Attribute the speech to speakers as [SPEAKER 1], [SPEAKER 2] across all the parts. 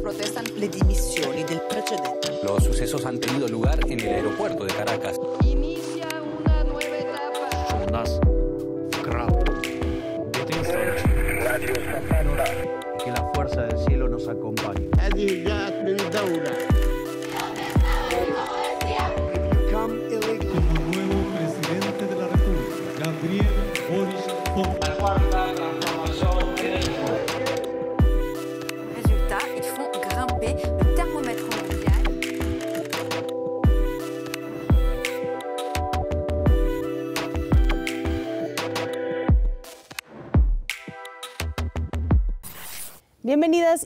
[SPEAKER 1] protestan le dimissioni del precedente.
[SPEAKER 2] Los sucesos han tenido lugar en el aeropuerto de Caracas. Inicia una
[SPEAKER 3] nueva etapa. Jonas Krab. Que la fuerza del cielo nos acompañe.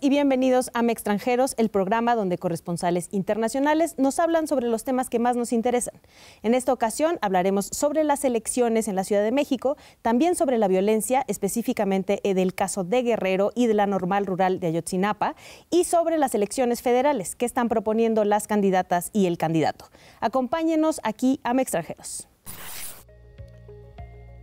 [SPEAKER 1] y bienvenidos a Extranjeros, el programa donde corresponsales internacionales nos hablan sobre los temas que más nos interesan. En esta ocasión hablaremos sobre las elecciones en la Ciudad de México, también sobre la violencia, específicamente del caso de Guerrero y de la normal rural de Ayotzinapa, y sobre las elecciones federales que están proponiendo las candidatas y el candidato. Acompáñenos aquí a Extranjeros.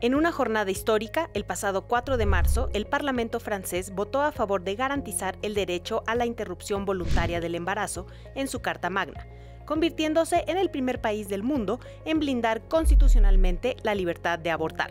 [SPEAKER 1] En una jornada histórica, el pasado 4 de marzo, el Parlamento francés votó a favor de garantizar el derecho a la interrupción voluntaria del embarazo en su Carta Magna, convirtiéndose en el primer país del mundo en blindar constitucionalmente la libertad de abortar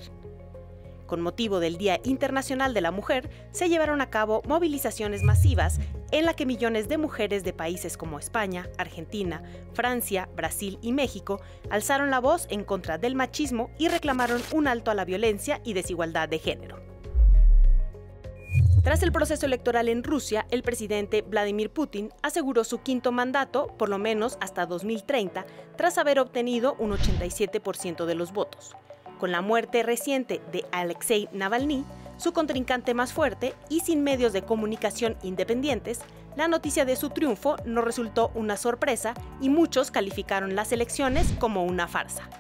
[SPEAKER 1] con motivo del Día Internacional de la Mujer, se llevaron a cabo movilizaciones masivas en la que millones de mujeres de países como España, Argentina, Francia, Brasil y México alzaron la voz en contra del machismo y reclamaron un alto a la violencia y desigualdad de género. Tras el proceso electoral en Rusia, el presidente Vladimir Putin aseguró su quinto mandato, por lo menos hasta 2030, tras haber obtenido un 87% de los votos. Con la muerte reciente de Alexei Navalny, su contrincante más fuerte y sin medios de comunicación independientes, la noticia de su triunfo no resultó una sorpresa y muchos calificaron las elecciones como una farsa.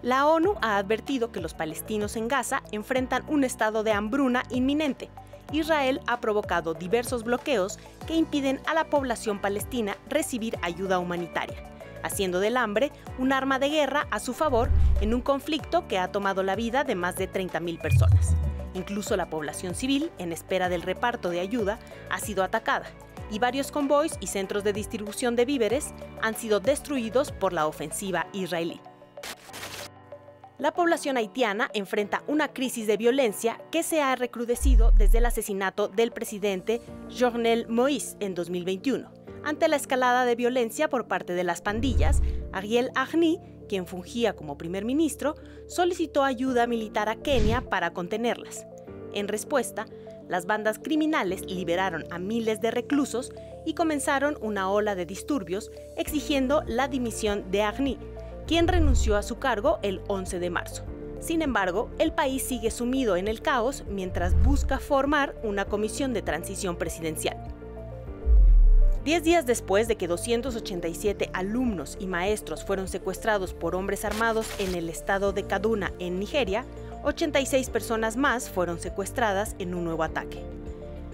[SPEAKER 1] La ONU ha advertido que los palestinos en Gaza enfrentan un estado de hambruna inminente. Israel ha provocado diversos bloqueos que impiden a la población palestina recibir ayuda humanitaria haciendo del hambre un arma de guerra a su favor en un conflicto que ha tomado la vida de más de 30.000 personas. Incluso la población civil, en espera del reparto de ayuda, ha sido atacada y varios convoys y centros de distribución de víveres han sido destruidos por la ofensiva israelí. La población haitiana enfrenta una crisis de violencia que se ha recrudecido desde el asesinato del presidente Jornel Moïse en 2021 ante la escalada de violencia por parte de las pandillas, Ariel Agni, quien fungía como primer ministro, solicitó ayuda militar a Kenia para contenerlas. En respuesta, las bandas criminales liberaron a miles de reclusos y comenzaron una ola de disturbios exigiendo la dimisión de Agni, quien renunció a su cargo el 11 de marzo. Sin embargo, el país sigue sumido en el caos mientras busca formar una comisión de transición presidencial. Diez días después de que 287 alumnos y maestros fueron secuestrados por hombres armados en el estado de Kaduna, en Nigeria, 86 personas más fueron secuestradas en un nuevo ataque.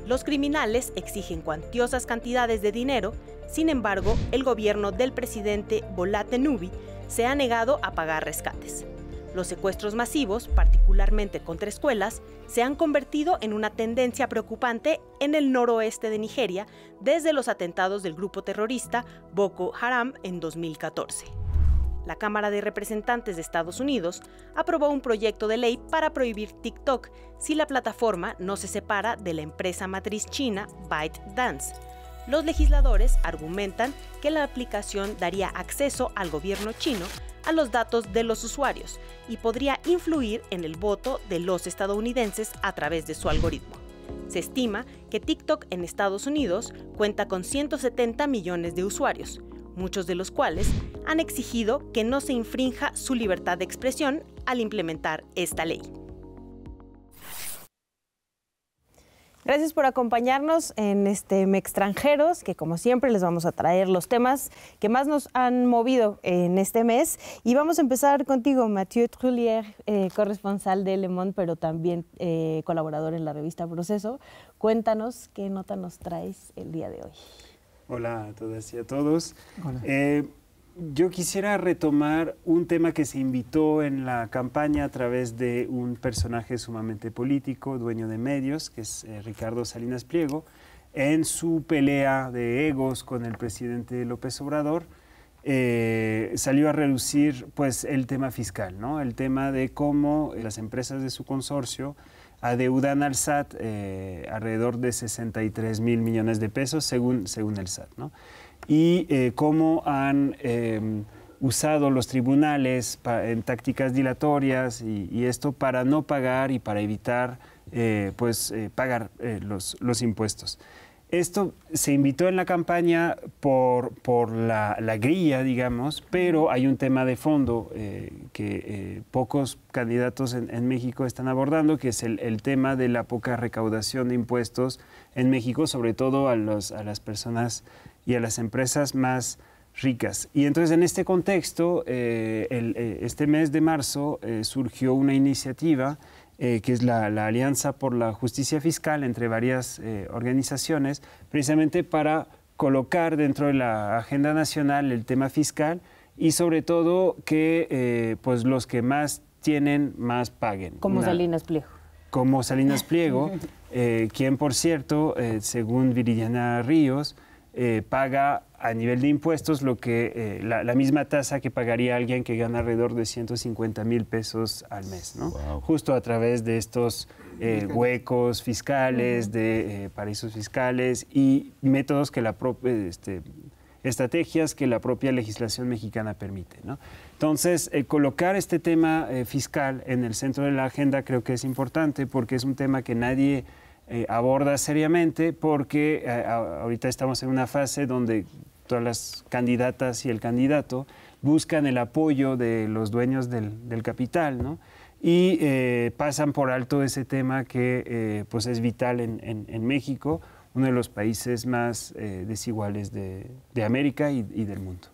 [SPEAKER 1] Los criminales exigen cuantiosas cantidades de dinero, sin embargo, el gobierno del presidente Bola Nubi se ha negado a pagar rescates. Los secuestros masivos, particularmente contra escuelas, se han convertido en una tendencia preocupante en el noroeste de Nigeria desde los atentados del grupo terrorista Boko Haram en 2014. La Cámara de Representantes de Estados Unidos aprobó un proyecto de ley para prohibir TikTok si la plataforma no se separa de la empresa matriz china ByteDance los legisladores argumentan que la aplicación daría acceso al gobierno chino a los datos de los usuarios y podría influir en el voto de los estadounidenses a través de su algoritmo. Se estima que TikTok en Estados Unidos cuenta con 170 millones de usuarios, muchos de los cuales han exigido que no se infrinja su libertad de expresión al implementar esta ley. Gracias por acompañarnos en este Extranjeros, que como siempre les vamos a traer los temas que más nos han movido en este mes. Y vamos a empezar contigo, Mathieu Trullier, eh, corresponsal de Le Monde, pero también eh, colaborador en la revista Proceso. Cuéntanos qué nota nos traes el día de hoy.
[SPEAKER 3] Hola a todas y a todos. Eh, yo quisiera retomar un tema que se invitó en la campaña a través de un personaje sumamente político, dueño de medios, que es eh, Ricardo Salinas Pliego, en su pelea de egos con el presidente López Obrador. Eh, salió a reducir pues el tema fiscal, ¿no? El tema de cómo las empresas de su consorcio adeudan al SAT eh, alrededor de 63 mil millones de pesos según, el SAT, y eh, cómo han em, usado los tribunales en tácticas dilatorias y, esto para no pagar y para evitar eh, pues, eh, pagar los, impuestos. Esto se invitó en la campaña por, por la, la, grilla, digamos, pero hay un tema de fondo que pocos candidatos en, México están abordando, que es el, tema de la poca recaudación de impuestos en México, sobre todo a, a las personas y a las empresas más ricas. Y entonces en este contexto, eh, eh, este mes de marzo eh, surgió una iniciativa que es la, Alianza por la Justicia Fiscal entre varias organizaciones, precisamente para colocar dentro de la agenda nacional el tema fiscal y sobre todo que pues los que más tienen, más paguen. Como Salinas Pliego. Como Salinas Pliego, quien por cierto, según Viridiana Ríos, eh, paga a nivel de impuestos lo que eh, la, misma tasa que pagaría alguien que gana alrededor de 150 mil pesos al mes, Justo a través de estos eh, huecos fiscales, de paraísos fiscales y métodos que la propia, este, estrategias que la propia legislación mexicana permite, Entonces, colocar este tema fiscal en el centro de la agenda creo que es importante porque es un tema que nadie eh, aborda seriamente porque eh, ahorita estamos en una fase donde todas las candidatas y el candidato buscan el apoyo de los dueños del, capital, Y eh, pasan por alto ese tema que pues es vital en, México, uno de los países más desiguales de, América y del mundo.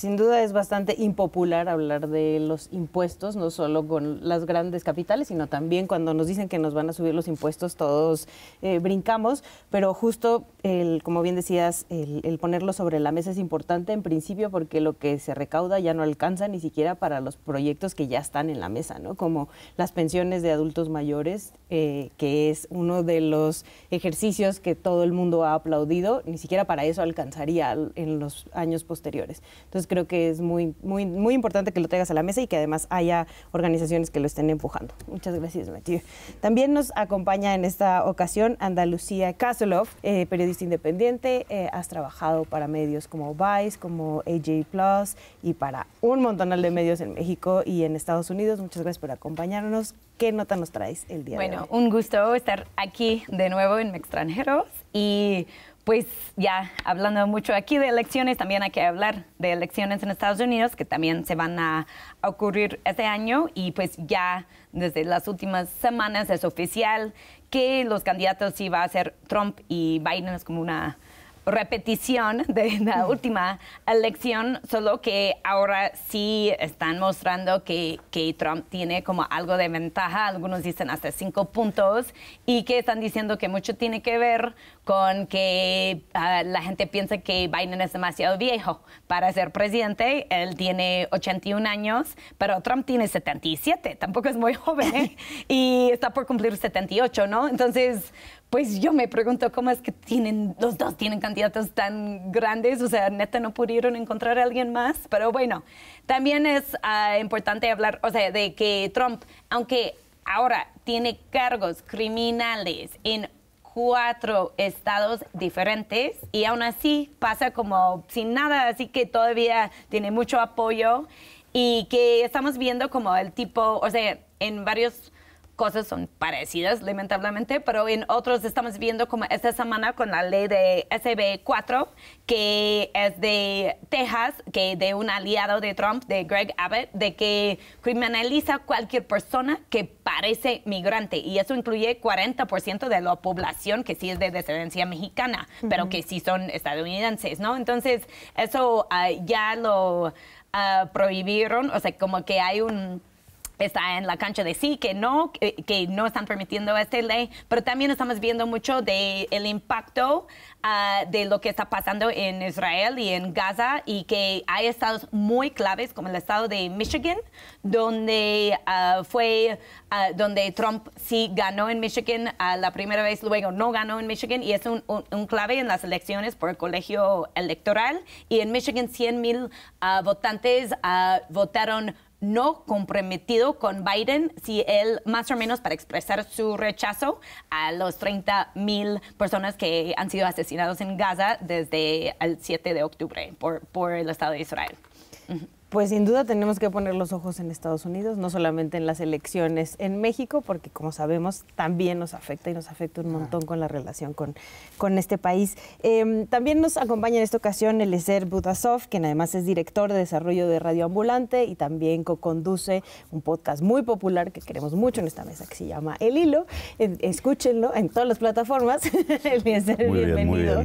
[SPEAKER 1] Sin duda es bastante impopular hablar de los impuestos, no solo con las grandes capitales, sino también cuando nos dicen que nos van a subir los impuestos, todos eh, brincamos, pero justo, como bien decías, el, ponerlo sobre la mesa es importante en principio porque lo que se recauda ya no alcanza ni siquiera para los proyectos que ya están en la mesa, ¿no? como las pensiones de adultos mayores, eh, que es uno de los ejercicios que todo el mundo ha aplaudido, ni siquiera para eso alcanzaría en los años posteriores. Entonces, creo que es muy, muy, muy importante que lo traigas a la mesa y que además haya organizaciones que lo estén empujando. Muchas gracias, Mathieu. También nos acompaña en esta ocasión Andalucía Kasolov, eh, periodista independiente. Eh, has trabajado para medios como Vice, como AJ Plus y para un montonal de medios en México y en Estados Unidos. Muchas gracias por acompañarnos. ¿Qué nota nos traes el día bueno, de hoy? Bueno,
[SPEAKER 4] un gusto estar aquí de nuevo en Extranjeros y pues ya hablando mucho aquí de elecciones, también hay que hablar de elecciones en Estados Unidos que también se van a, ocurrir este año y pues ya desde las últimas semanas es oficial que los candidatos sí va a ser Trump y Biden es como una repetición de la mm. última elección, solo que ahora sí están mostrando que, que, Trump tiene como algo de ventaja, algunos dicen hasta cinco puntos, y que están diciendo que mucho tiene que ver con que ah, la gente piensa que Biden es demasiado viejo para ser presidente. Él tiene 81 años, pero Trump tiene 77, tampoco es muy joven y está por cumplir 78, ¿no? Entonces, pues yo me pregunto cómo es que tienen los dos tienen candidatos tan grandes, o sea, neta no pudieron encontrar a alguien más, pero bueno, también es ah, importante hablar, o sea, de que Trump, aunque ahora tiene cargos criminales en cuatro estados diferentes y aún así pasa como sin nada, así que todavía tiene mucho apoyo y que estamos viendo como el tipo, o sea, en varios cosas son parecidas, lamentablemente, pero en otros estamos viendo como esta semana con la ley de SB 4, que es de Texas, que de un aliado de Trump, de Greg Abbott, de que criminaliza cualquier persona que parece migrante. Y eso incluye 40% de la población que sí es de descendencia mexicana, pero que sí son estadounidenses, ¿no? Entonces, eso ah, ya lo ah, prohibieron, o sea, como que hay un está en la cancha de sí, que no, que, no están permitiendo esta ley, pero también estamos viendo mucho del el impacto ah, de lo que está pasando en Israel y en Gaza y que hay estados muy claves como el estado de Michigan, donde ah, fue ah, donde Trump sí ganó en Michigan la primera vez, luego no ganó en Michigan y es un, un, un clave en las elecciones por el colegio electoral y en Michigan 100 mil votantes votaron no comprometido con Biden si él, más o menos para expresar su rechazo a los 30 mil personas que han sido asesinados en Gaza desde el 7 de octubre por, el Estado de Israel.
[SPEAKER 1] Pues sin duda tenemos que poner los ojos en Estados Unidos, no solamente en las elecciones en México, porque como sabemos también nos afecta y nos afecta un montón con la relación con, con este país. Em, también nos acompaña en esta ocasión Eliezer Budasov, quien además es director de desarrollo de Radio Ambulante y también co-conduce un podcast muy popular que queremos mucho en esta mesa que se llama El Hilo. Escúchenlo en todas las plataformas. bienvenido.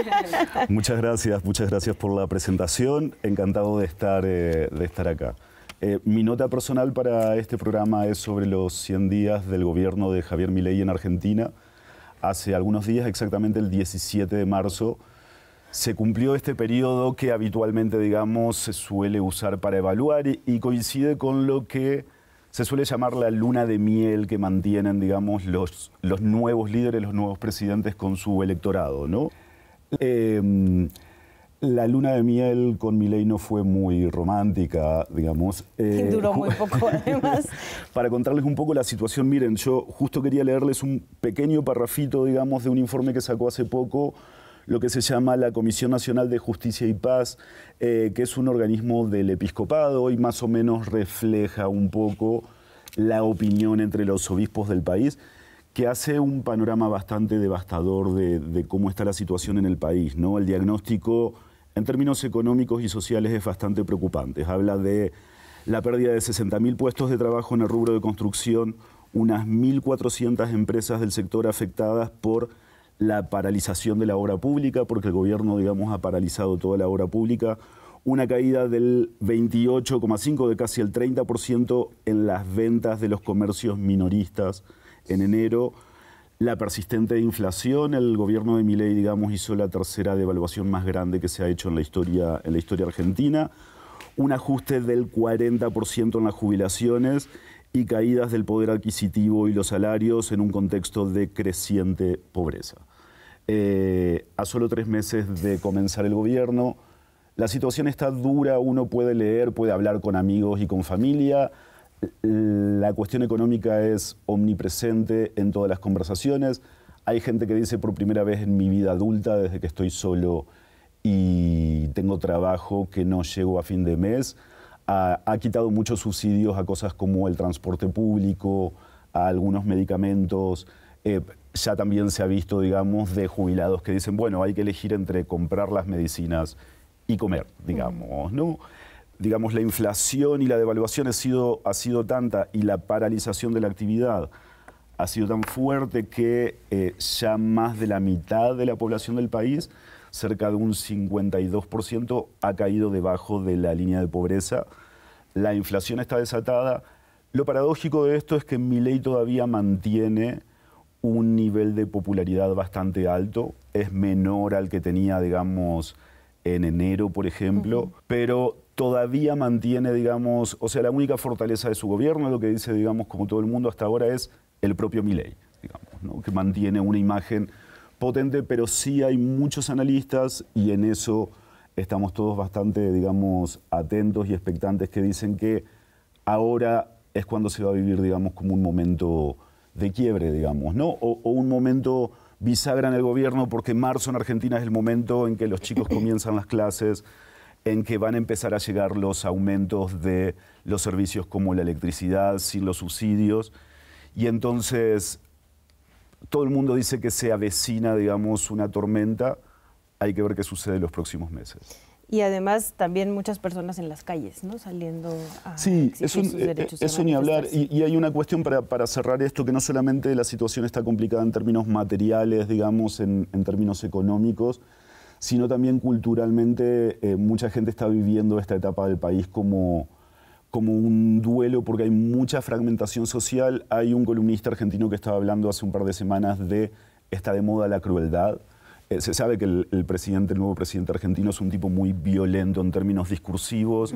[SPEAKER 5] muchas gracias, muchas gracias por la presentación. Encantado de estar de, estar acá. Eh, mi nota personal para este programa es sobre los 100 días del gobierno de Javier Milei en Argentina. Hace algunos días, exactamente el 17 de marzo, se cumplió este periodo que habitualmente, digamos, se suele usar para evaluar y, coincide con lo que se suele llamar la luna de miel que mantienen, digamos, los, los nuevos líderes, los nuevos presidentes con su electorado, ¿no? Eh, la luna de miel con Milei no fue muy romántica, digamos. Eh, Duró muy poco, además. para contarles un poco la situación, miren, yo justo quería leerles un pequeño parrafito, digamos, de un informe que sacó hace poco lo que se llama la Comisión Nacional de Justicia y Paz, eh, que es un organismo del episcopado y más o menos refleja un poco la opinión entre los obispos del país, que hace un panorama bastante devastador de, de cómo está la situación en el país. ¿no? El diagnóstico en términos económicos y sociales es bastante preocupante. Habla de la pérdida de 60.000 puestos de trabajo en el rubro de construcción, unas 1.400 empresas del sector afectadas por la paralización de la obra pública, porque el gobierno, digamos, ha paralizado toda la obra pública, una caída del 28,5, de casi el 30% en las ventas de los comercios minoristas en enero, la persistente inflación, el gobierno de Milei, digamos, hizo la tercera devaluación más grande que se ha hecho en la historia, en la historia argentina, un ajuste del 40% en las jubilaciones y caídas del poder adquisitivo y los salarios en un contexto de creciente pobreza. Eh, a solo tres meses de comenzar el gobierno, la situación está dura, uno puede leer, puede hablar con amigos y con familia la cuestión económica es omnipresente en todas las conversaciones. Hay gente que dice por primera vez en mi vida adulta, desde que estoy solo y tengo trabajo que no llego a fin de mes, ha, quitado muchos subsidios a cosas como el transporte público, a algunos medicamentos. Eh, ya también se ha visto, digamos, de jubilados que dicen, bueno, hay que elegir entre comprar las medicinas y comer, digamos, ¿no? digamos, la inflación y la devaluación ha sido, ha sido tanta y la paralización de la actividad ha sido tan fuerte que eh, ya más de la mitad de la población del país, cerca de un 52%, ha caído debajo de la línea de pobreza. La inflación está desatada. Lo paradójico de esto es que Milei todavía mantiene un nivel de popularidad bastante alto, es menor al que tenía, digamos, en enero, por ejemplo, pero todavía mantiene, digamos, o sea, la única fortaleza de su gobierno, lo que dice, digamos, como todo el mundo hasta ahora, es el propio Milei, digamos, que mantiene una imagen potente, pero sí hay muchos analistas y en eso estamos todos bastante, digamos, atentos y expectantes que dicen que ahora es cuando se va a vivir, digamos, como un momento de quiebre, digamos, ¿no? O, o un momento bisagra en el gobierno, porque marzo en Argentina es el momento en que los chicos comienzan las clases, en que van a empezar a llegar los aumentos de los servicios como la electricidad, sin los subsidios. Y entonces todo el mundo dice que se avecina, digamos, una tormenta. Hay que ver qué sucede en los próximos meses.
[SPEAKER 1] Y además también muchas personas en las calles, ¿no? Saliendo a sí, exigir eso, sus eh, derechos. Eso ni
[SPEAKER 5] hablar. Y, hay una cuestión para, cerrar esto, que no solamente la situación está complicada en términos materiales, digamos, en términos económicos, sino también culturalmente eh, mucha gente está viviendo esta etapa del país como, como un duelo porque hay mucha fragmentación social. Hay un columnista argentino que estaba hablando hace un par de semanas de está de moda la crueldad. Eh, se sabe que el, presidente, el nuevo presidente argentino es un tipo muy violento en términos discursivos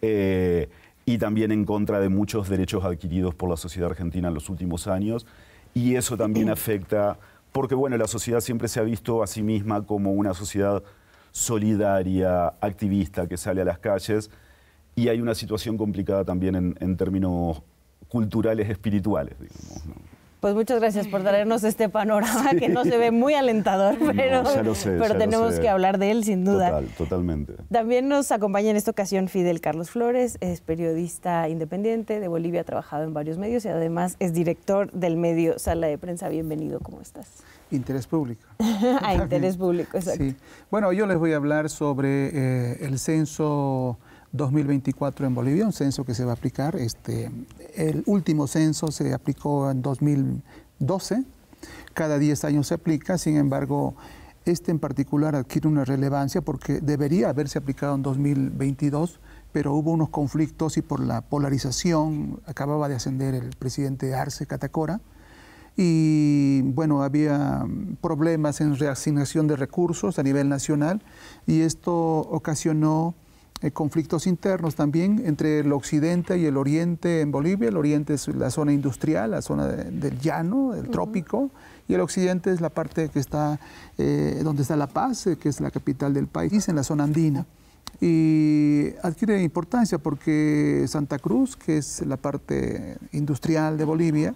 [SPEAKER 5] eh, y también en contra de muchos derechos adquiridos por la sociedad argentina en los últimos años. Y eso también afecta porque bueno, la sociedad siempre se ha visto a sí misma como una sociedad solidaria, activista, que sale a las calles, y hay una situación complicada también en, términos culturales, espirituales, digamos.
[SPEAKER 1] Pues muchas gracias por traernos este panorama que no se ve muy alentador, pero, pero tenemos que hablar de él sin duda. totalmente. También nos acompaña en esta ocasión Fidel Carlos Flores, es periodista independiente de Bolivia, ha trabajado en varios medios y además es director del medio Sala de Prensa. Bienvenido, ¿cómo estás?
[SPEAKER 2] Interés público.
[SPEAKER 1] a interés público, exacto.
[SPEAKER 2] Bueno, yo les voy a hablar sobre eh, el censo 2024 en Bolivia, un censo que se va a aplicar. Este, el último censo se aplicó en 2012, cada 10 años se aplica, sin embargo, este en particular adquiere una relevancia porque debería haberse aplicado en 2022, pero hubo unos conflictos y por la polarización acababa de ascender el presidente Arce Catacora. Y bueno, había problemas en reasignación de recursos a nivel nacional y esto ocasionó eh, conflictos internos también entre el occidente y el oriente en Bolivia. El oriente es la zona industrial, la zona del llano, del trópico, y el occidente es la parte que está, eh, donde está La Paz, eh, que es la capital del país, en la zona andina y adquiere importancia porque Santa Cruz, que es la parte industrial de Bolivia,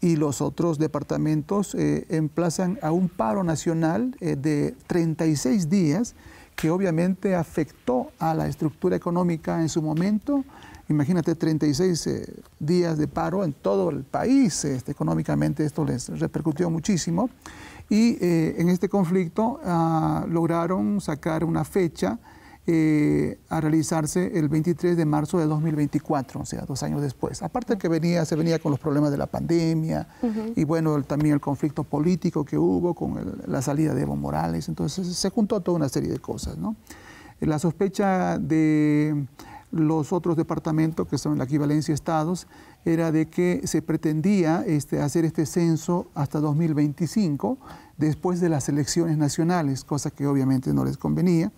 [SPEAKER 2] y los otros departamentos emplazan a un paro nacional de 36 días que obviamente afectó a la estructura económica en su momento. Imagínate 36 eh, días de paro en todo el país, eh, este, económicamente esto les repercutió muchísimo. Y eh, en este conflicto ah, lograron sacar una fecha eh, a realizarse el 23 de marzo de 2024, o sea, dos años después. Aparte que venía, se venía con los problemas de la pandemia y bueno, también el conflicto político que hubo con la salida de Evo Morales, entonces se juntó toda una serie de cosas, La sospecha de los otros departamentos, que son la equivalencia estados, era de que se pretendía este, hacer este censo hasta 2025, después de las elecciones nacionales, cosa que obviamente no les convenía.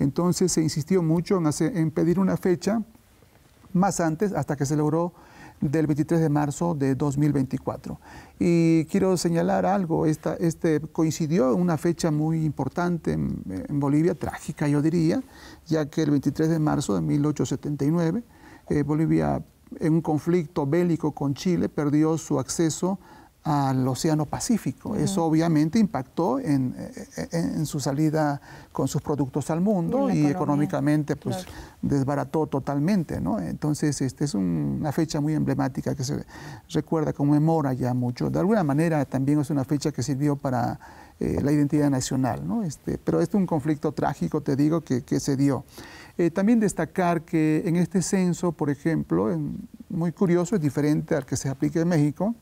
[SPEAKER 2] Entonces se insistió mucho en, pedir una fecha más antes hasta que se logró del 23 de marzo de 2024. Y quiero señalar algo, este coincidió en una fecha muy importante en, Bolivia, trágica yo diría, ya que el 23 de marzo de 1879 eh, Bolivia en un conflicto bélico con Chile perdió su acceso al Océano Pacífico. Eso obviamente impactó eh, eh, en, su salida con sus productos al mundo y, económicamente pues desbarató totalmente. Entonces este es una fecha muy emblemática que se recuerda, conmemora ya mucho. De alguna manera también es una fecha que sirvió para eh, la identidad nacional. Este, pero este es un conflicto trágico, te digo, que, se dio. también destacar que en este censo, por ejemplo, muy curioso, es diferente al que se aplica en México,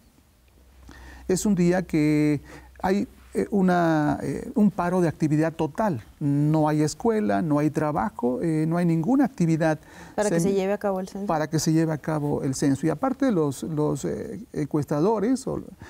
[SPEAKER 2] es un día que hay eh, una, eh, un paro de actividad total. No hay escuela, no hay trabajo, eh, no hay ninguna actividad. Para que se
[SPEAKER 1] lleve a cabo el censo. Para
[SPEAKER 2] que se lleve a cabo el censo. Y aparte los, los encuestadores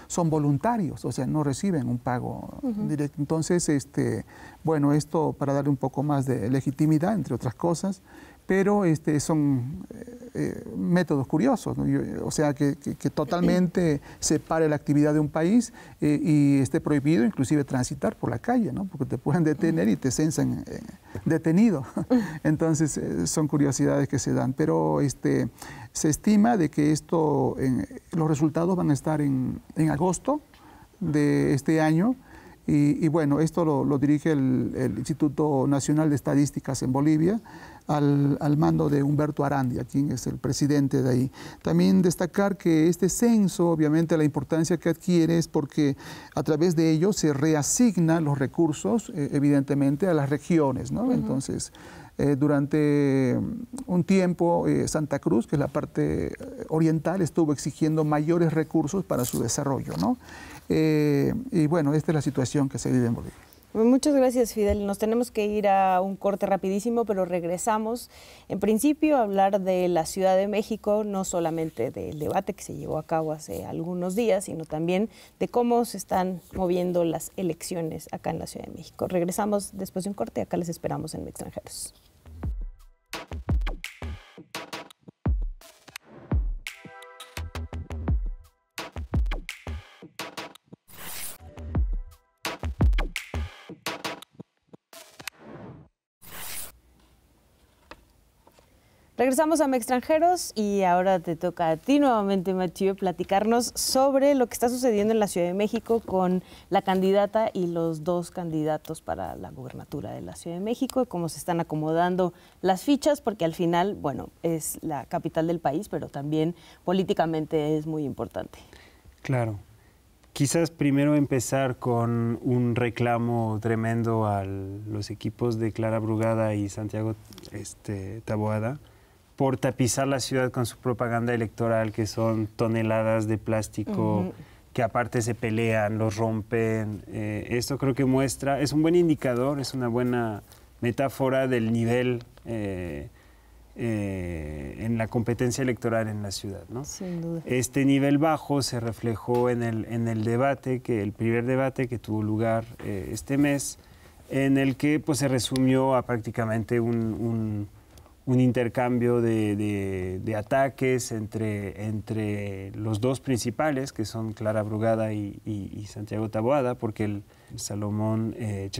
[SPEAKER 2] son voluntarios, o sea, no reciben un pago directo. Entonces, este, bueno, esto para darle un poco más de legitimidad, entre otras cosas pero este, son eh, eh, métodos curiosos, o sea, que, totalmente se totalmente separe la actividad de un país eh, y esté prohibido inclusive transitar por la calle, ¿no? porque te pueden detener y te censan detenido. Entonces, son curiosidades que se dan, pero este, se estima de que esto, los resultados van a estar en, agosto de este año. Y, bueno, esto lo, dirige el Instituto Nacional de Estadísticas en Bolivia al, mando de Humberto Arandia, quien es el presidente de ahí. También destacar que este censo, obviamente, la importancia que adquiere es porque a través de ello se reasignan los recursos, eh, evidentemente, a las regiones, Entonces, eh, durante un tiempo, eh, Santa Cruz, que es la parte oriental, estuvo exigiendo mayores recursos para su desarrollo, y bueno, esta es la situación que se vive en Bolivia.
[SPEAKER 1] Pues muchas gracias, Fidel. Nos tenemos que ir a un corte rapidísimo, pero regresamos en principio a hablar de la Ciudad de México, no solamente del debate que se llevó a cabo hace algunos días, sino también de cómo se están moviendo las elecciones acá en la Ciudad de México. Regresamos después de un corte, acá les esperamos en Extranjeros. Regresamos a Extranjeros y ahora te toca a ti nuevamente, Mathieu, platicarnos sobre lo que está sucediendo en la Ciudad de México con la candidata y los dos candidatos para la gubernatura de la Ciudad de México, y cómo se están acomodando las fichas, porque al final, bueno, es la capital del país, pero también políticamente es muy importante.
[SPEAKER 3] Claro. Quizás primero empezar con un reclamo tremendo a los equipos de Clara Brugada y Santiago este, Taboada por tapizar la ciudad con su propaganda electoral, que son toneladas de plástico, que aparte se pelean, los rompen. Eh, esto creo que muestra, es un buen indicador, es una buena metáfora del nivel eh, eh, en la competencia electoral en la ciudad. ¿no? Sin duda. Este nivel bajo se reflejó en el, en el debate, que el primer debate que tuvo lugar este mes, en el que pues, se resumió a prácticamente un un intercambio de, ataques entre, entre, los dos principales, que son Clara Brugada y, Santiago Taboada, porque el Salomón eh,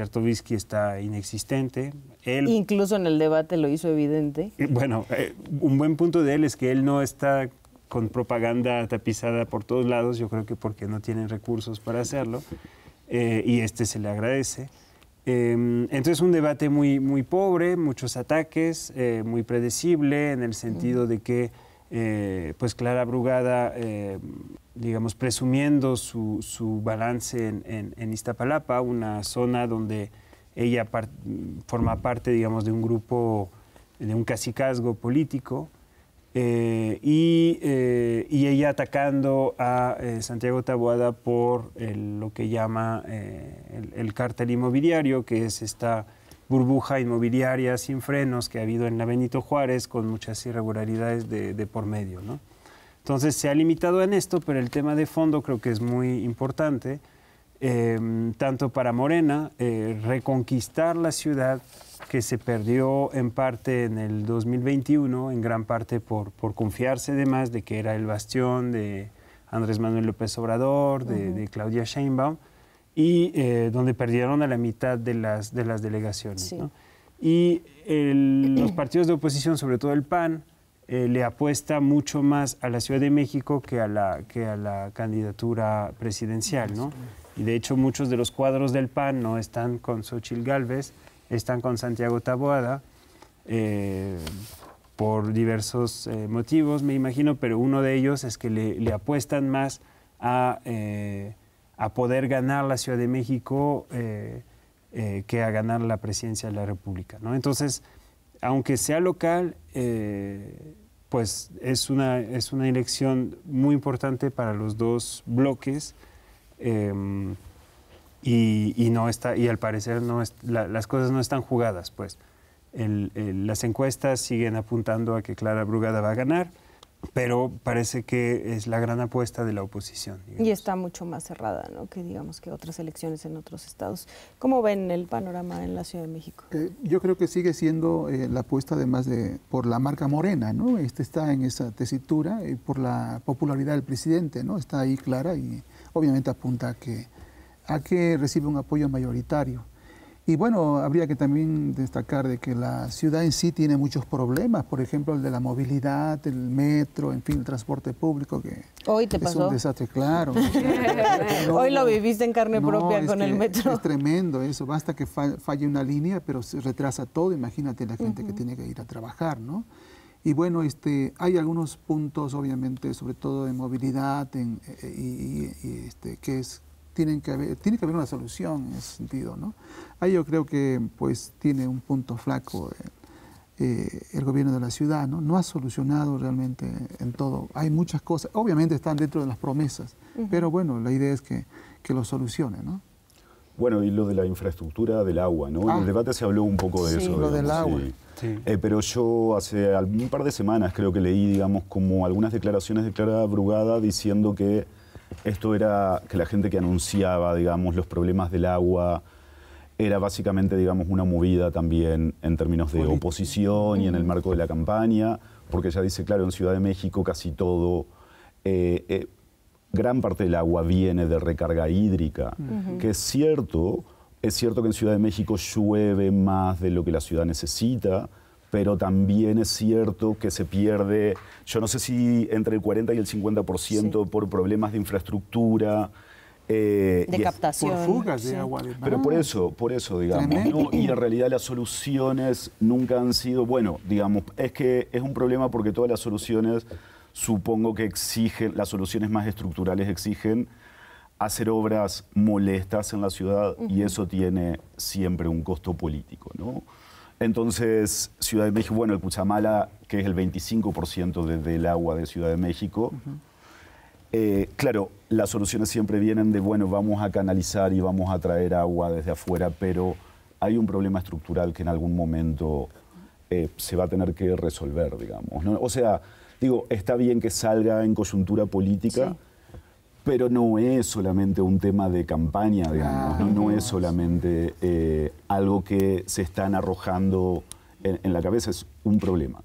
[SPEAKER 3] está inexistente. Él, Incluso en el
[SPEAKER 1] debate lo hizo evidente.
[SPEAKER 3] Eh, bueno, eh, un buen punto de él es que él no está con propaganda tapizada por todos lados, yo creo que porque no tienen recursos para hacerlo, eh, y este se le agradece. Em, entonces un debate muy, pobre, muchos ataques, eh, muy predecible en el sentido de que eh, pues Clara Brugada, eh, digamos, presumiendo su, su balance en, Iztapalapa, una zona donde ella forma parte, digamos, de un grupo, de un casicazgo político, eh, eh, y, ella atacando a eh, Santiago Taboada por lo que llama el, el, cártel inmobiliario, que es esta burbuja inmobiliaria sin frenos que ha habido en la Benito Juárez con muchas irregularidades de, por medio. Entonces se ha limitado en esto, pero el tema de fondo creo que es muy importante, tanto para Morena, reconquistar la ciudad que se perdió en parte en el 2021, en gran parte por, por confiarse además, de que era el bastión de Andrés Manuel López Obrador, de, Claudia Sheinbaum, y eh, donde perdieron a la mitad de las, de las delegaciones. Y los partidos de oposición, sobre todo el PAN, eh, le apuesta mucho más a la Ciudad de México que a la, que a la candidatura presidencial, ¿no? Y de hecho muchos de los cuadros del PAN no están con Xochil Gálvez, están con Santiago Taboada eh, por diversos eh, motivos, me imagino, pero uno de ellos es que le, apuestan más a, eh, a, poder ganar la Ciudad de México que a ganar la presidencia de la República. ¿no? Entonces, aunque sea local, pues es una, es una elección muy importante para los dos bloques y, no está, y al parecer no las cosas no están jugadas, pues. las encuestas siguen apuntando a que Clara Brugada va a ganar, pero parece que es la gran apuesta de la oposición.
[SPEAKER 1] Y está mucho más cerrada, ¿no? Que digamos que otras elecciones en otros estados. ¿Cómo ven el panorama en la Ciudad de México?
[SPEAKER 3] Eh, yo creo que sigue siendo
[SPEAKER 2] eh, la apuesta además de por la marca Morena, ¿no? Este está en esa tesitura y eh, por la popularidad del presidente, ¿no? Está ahí Clara y obviamente apunta a que a que recibe un apoyo mayoritario. Y bueno, habría que también destacar de que la ciudad en sí tiene muchos problemas, por ejemplo, el de la movilidad, el metro, en fin, el transporte público, que
[SPEAKER 1] Hoy te es un desastre,
[SPEAKER 2] claro. Hoy lo viviste en carne propia con el metro. Es tremendo eso, basta que falle una línea, pero se retrasa todo, imagínate la gente que tiene que ir a trabajar, ¿no? Y bueno, este, hay algunos puntos, obviamente, sobre todo en movilidad eh, y este, que es tienen que tiene que haber una solución en ese sentido. ¿no? Ahí yo creo que pues, tiene un punto flaco eh, eh, el gobierno de la ciudad, ¿no? no ha solucionado realmente en todo. Hay muchas cosas, obviamente están dentro de las promesas, pero bueno, la idea es que, que lo solucione. ¿no?
[SPEAKER 5] Bueno, y lo de la infraestructura del agua, ¿no? en el ah. debate se habló un poco de sí, eso. Lo del agua. Eh, pero yo hace un par de semanas creo que leí, digamos, como algunas declaraciones de Clara Brugada diciendo que esto era que la gente que anunciaba, digamos, los problemas del agua, era básicamente, digamos, una movida también en términos de oposición y en el marco de la campaña, porque ya dice, claro, en Ciudad de México casi todo, eh, eh, gran parte del agua viene de recarga hídrica, que es cierto, es cierto que en Ciudad de México llueve más de lo que la ciudad necesita, pero también es cierto que se pierde, yo no sé si entre el 40 y el 50% por problemas de infraestructura. Eh, por fugas de agua. pero por eso, por eso, digamos. Y en realidad las soluciones nunca han sido, bueno, digamos, es que es un problema porque todas las soluciones, supongo que exigen, las soluciones más estructurales exigen hacer obras molestas en la ciudad y eso tiene siempre un costo político, ¿no? Entonces, Ciudad de México, bueno, el Cuchamala, que es el 25% del agua de Ciudad de México. Eh, claro, las soluciones siempre vienen de, bueno, vamos a canalizar y vamos a traer agua desde afuera, pero hay un problema estructural que en algún momento eh, se va a tener que resolver, digamos. O sea, digo, está bien que salga en coyuntura política. Pero no es solamente un tema de campaña, digamos, ¿no? no, es ah. solamente eh, algo que se están arrojando en, la cabeza, es un problema.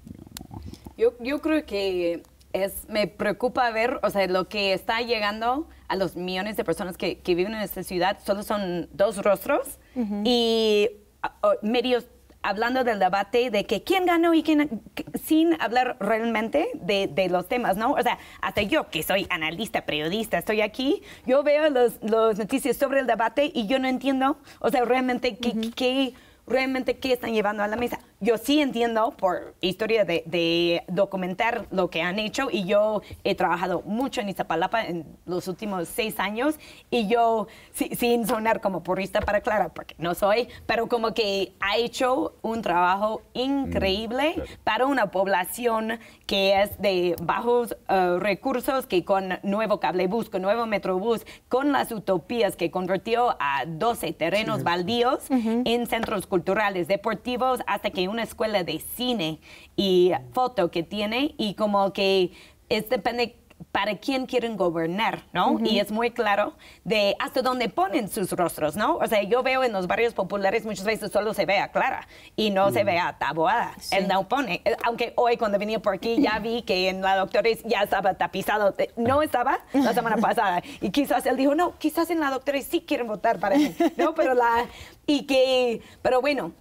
[SPEAKER 4] yo, yo creo que es, me preocupa ver, o sea, lo que está llegando a los millones de personas que, que viven en esta ciudad, solo son dos rostros y ah, oh, medios hablando del debate de que quién ganó y quién, sin hablar realmente de, los temas, ¿no? O sea, hasta yo que soy analista, periodista, estoy aquí, yo veo las los noticias sobre el debate y yo no entiendo, o sea, realmente qué, realmente qué están llevando a la mesa yo sí entiendo por historia de, documentar lo que han hecho y yo he trabajado mucho en Iztapalapa en los últimos seis años y yo, sin sonar como purista para Clara, porque no soy, pero como que ha hecho un trabajo mm, increíble para una población que es de bajos eh, recursos, que con nuevo cablebus con nuevo metrobús, con las utopías que convirtió a 12 terrenos baldíos en centros culturales, deportivos, hasta que una escuela de cine y foto que tiene y como que es depende para quién quieren gobernar, ¿no? Y es muy claro de hasta dónde ponen sus rostros, ¿no? O sea, yo veo en los barrios populares muchas veces solo se ve a Clara y no se mm. ve a Taboada. Sí. Él no pone. Eh, aunque hoy cuando venía por aquí ya vi que en la Doctores ya estaba tapizado. Eh, no estaba la semana pasada. Y quizás él dijo, no, quizás en la doctora sí quieren votar para mí. No, pero la... Y que... Pero bueno,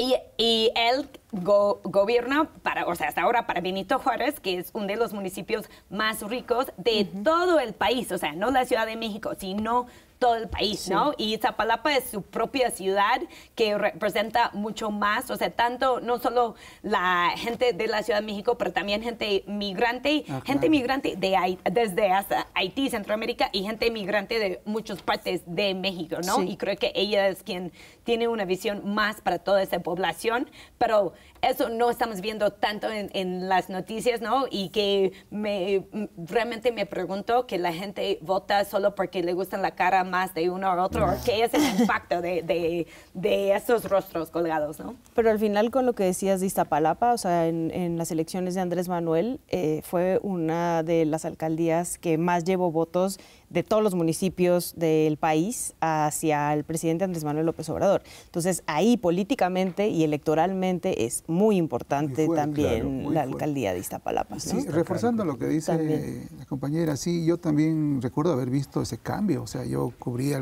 [SPEAKER 4] y, y, él gobierna, para, o sea, hasta ahora para Benito Juárez, que es uno de los municipios más ricos de todo el país, o sea, no la Ciudad de México, sino todo el país, ¿no? Y Zapalapa es su propia ciudad que representa mucho más, o sea, tanto no solo la gente de la Ciudad de México, pero también gente migrante, ah, gente migrante de, desde Haití, Centroamérica y gente migrante de muchas partes de México, ¿no? Y creo que ella es quien tiene una visión más para toda esa población, pero eso no estamos viendo tanto en, en las noticias, ¿no? Y que me, realmente me pregunto que la gente vota solo porque le gustan la cara más de uno o otro, qué es el impacto de, de, esos rostros colgados, ¿no?
[SPEAKER 1] Pero al final con lo que decías de Iztapalapa, o sea, en, las elecciones de Andrés Manuel, eh, fue una de las alcaldías que más llevó votos de todos los municipios del país hacia el presidente Andrés Manuel López Obrador. Entonces ahí políticamente y electoralmente es muy importante también la alcaldía de Iztapalapa. Sí, reforzando lo que dice
[SPEAKER 2] la compañera, sí, yo también recuerdo haber visto ese cambio, o sea, yo cubrí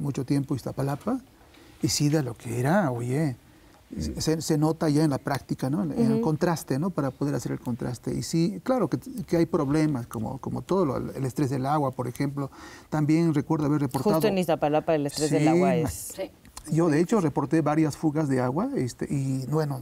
[SPEAKER 2] mucho tiempo Iztapalapa y sí, de lo que era, oye, se, nota ya en la práctica, ¿no? en, el contraste, ¿no? para poder hacer el contraste. Y sí, claro que, hay problemas, como, como todo, el estrés del agua, por ejemplo. También recuerdo haber reportado... Justo en Iztapalapa el estrés del agua es... Yo, de hecho, reporté varias fugas de agua este, y, bueno,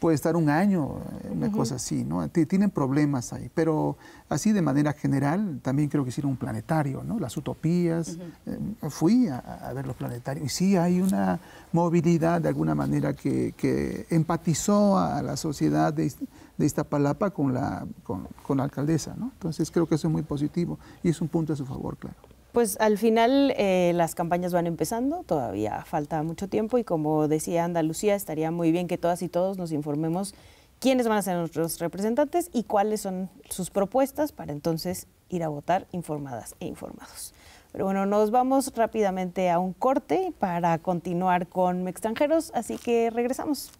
[SPEAKER 2] puede estar un año, una cosa así, ¿no? tienen problemas ahí, pero así de manera general también creo que hicieron un planetario, ¿no? Las utopías, eh, fui a, ver los planetarios y sí hay una movilidad de alguna manera que, que empatizó a la sociedad de, de Iztapalapa con la, con, con la alcaldesa, ¿no? Entonces creo que eso es muy positivo y es un punto a su favor, claro.
[SPEAKER 1] Pues al final eh, las campañas van empezando, todavía falta mucho tiempo y como decía Andalucía, estaría muy bien que todas y todos nos informemos quiénes van a ser nuestros representantes y cuáles son sus propuestas para entonces ir a votar informadas e informados. Pero bueno, nos vamos rápidamente a un corte para continuar con Extranjeros, así que regresamos.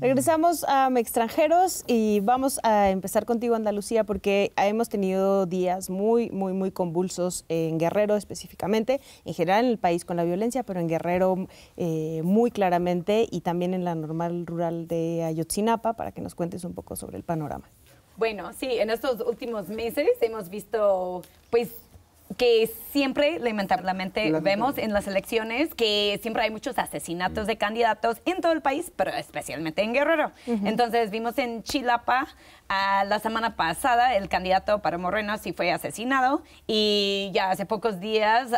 [SPEAKER 1] Regresamos a Extranjeros y vamos a empezar contigo, Andalucía, porque hemos tenido días muy, muy, muy convulsos en Guerrero específicamente, en general en el país con la violencia, pero en Guerrero eh, muy claramente y también en la normal rural de Ayotzinapa, para que nos cuentes un poco sobre el panorama.
[SPEAKER 4] Bueno, sí, en estos últimos meses hemos visto, pues, que siempre, lamentablemente, vemos en las elecciones que siempre hay muchos asesinatos de candidatos en todo el país, pero especialmente en Guerrero. Entonces, vimos en Chilapa la semana pasada el candidato para Moreno sí fue asesinado y ya hace pocos días